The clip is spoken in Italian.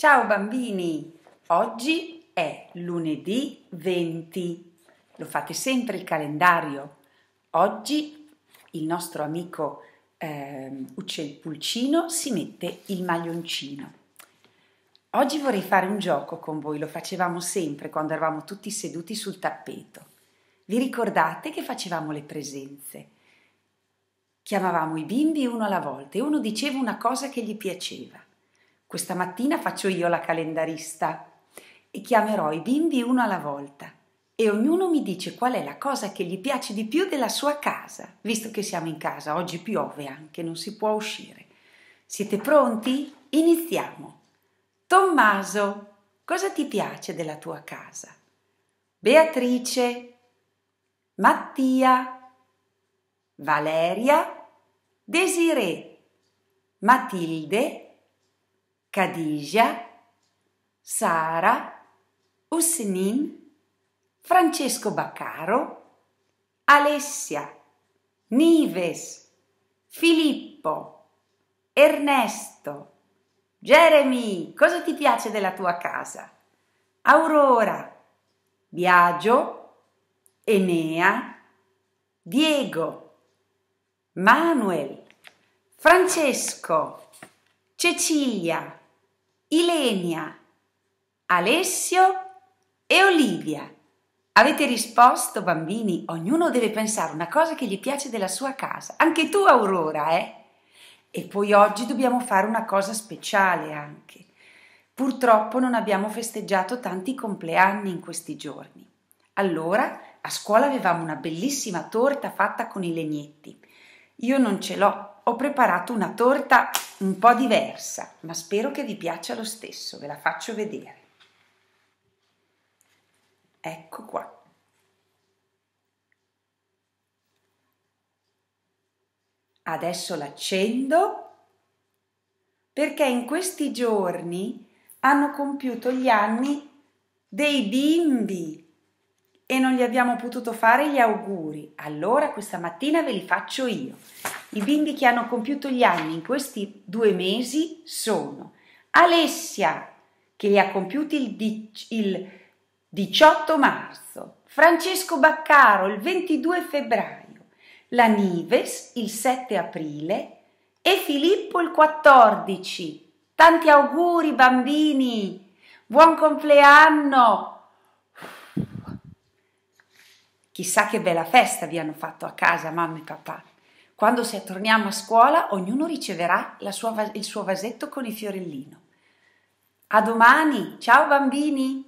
Ciao bambini, oggi è lunedì 20. Lo fate sempre il calendario. Oggi il nostro amico eh, Pulcino si mette il maglioncino. Oggi vorrei fare un gioco con voi, lo facevamo sempre quando eravamo tutti seduti sul tappeto. Vi ricordate che facevamo le presenze? Chiamavamo i bimbi uno alla volta e uno diceva una cosa che gli piaceva questa mattina faccio io la calendarista e chiamerò i bimbi uno alla volta e ognuno mi dice qual è la cosa che gli piace di più della sua casa, visto che siamo in casa, oggi piove anche, non si può uscire. Siete pronti? Iniziamo. Tommaso, cosa ti piace della tua casa? Beatrice, Mattia, Valeria, Desiree, Matilde, Khadija, Sara, Usnin, Francesco Baccaro, Alessia, Nives, Filippo, Ernesto, Jeremy, cosa ti piace della tua casa? Aurora, Biagio, Enea, Diego, Manuel, Francesco, Cecilia, Ilenia, Alessio e Olivia. Avete risposto, bambini? Ognuno deve pensare una cosa che gli piace della sua casa. Anche tu, Aurora, eh? E poi oggi dobbiamo fare una cosa speciale anche. Purtroppo non abbiamo festeggiato tanti compleanni in questi giorni. Allora, a scuola avevamo una bellissima torta fatta con i legnetti. Io non ce l'ho, ho preparato una torta un po' diversa, ma spero che vi piaccia lo stesso, ve la faccio vedere. Ecco qua. Adesso l'accendo perché in questi giorni hanno compiuto gli anni dei bimbi e non gli abbiamo potuto fare gli auguri. Allora questa mattina ve li faccio io. I bimbi che hanno compiuto gli anni in questi due mesi sono Alessia, che li ha compiuti il, il 18 marzo, Francesco Baccaro il 22 febbraio, la Nives il 7 aprile e Filippo il 14. Tanti auguri bambini! Buon compleanno! Chissà che bella festa vi hanno fatto a casa mamma e papà. Quando se torniamo a scuola ognuno riceverà sua, il suo vasetto con i fiorellino. A domani, ciao bambini!